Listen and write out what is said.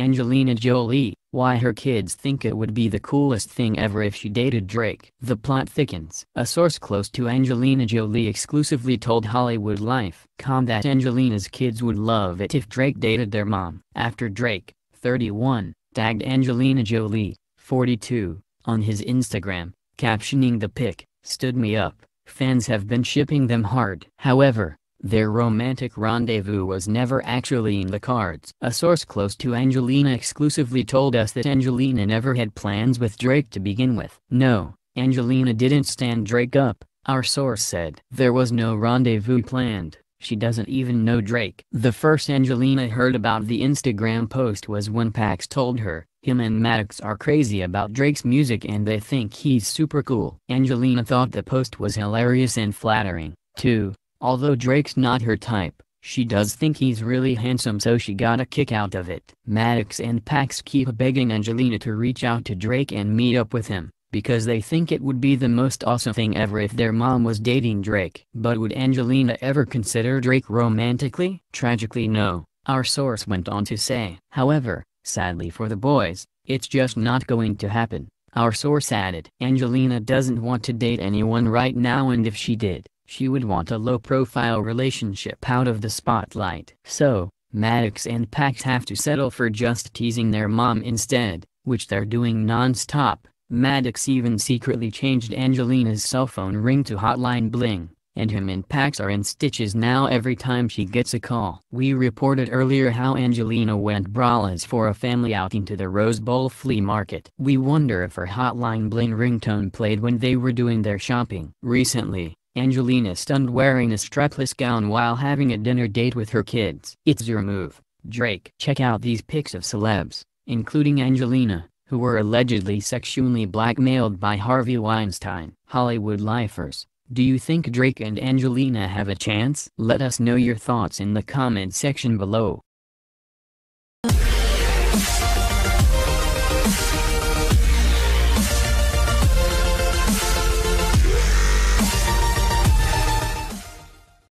Angelina Jolie, why her kids think it would be the coolest thing ever if she dated Drake. The plot thickens. A source close to Angelina Jolie exclusively told Hollywood Life, Life.com that Angelina's kids would love it if Drake dated their mom. After Drake, 31, tagged Angelina Jolie, 42, on his Instagram, captioning the pic, stood me up, fans have been shipping them hard. However, their romantic rendezvous was never actually in the cards. A source close to Angelina exclusively told us that Angelina never had plans with Drake to begin with. No, Angelina didn't stand Drake up, our source said. There was no rendezvous planned, she doesn't even know Drake. The first Angelina heard about the Instagram post was when Pax told her, him and Maddox are crazy about Drake's music and they think he's super cool. Angelina thought the post was hilarious and flattering, too Although Drake's not her type, she does think he's really handsome so she got a kick out of it. Maddox and Pax keep begging Angelina to reach out to Drake and meet up with him, because they think it would be the most awesome thing ever if their mom was dating Drake. But would Angelina ever consider Drake romantically? Tragically no, our source went on to say. However, sadly for the boys, it's just not going to happen. Our source added. Angelina doesn't want to date anyone right now and if she did, she would want a low-profile relationship out of the spotlight. So, Maddox and Pax have to settle for just teasing their mom instead, which they're doing non-stop. Maddox even secretly changed Angelina's cell phone ring to hotline bling, and him and Pax are in stitches now every time she gets a call. We reported earlier how Angelina went braless for a family outing to the Rose Bowl flea market. We wonder if her hotline bling ringtone played when they were doing their shopping. Recently, Angelina stunned wearing a strapless gown while having a dinner date with her kids. It's your move, Drake. Check out these pics of celebs, including Angelina, who were allegedly sexually blackmailed by Harvey Weinstein. Hollywood lifers, do you think Drake and Angelina have a chance? Let us know your thoughts in the comment section below.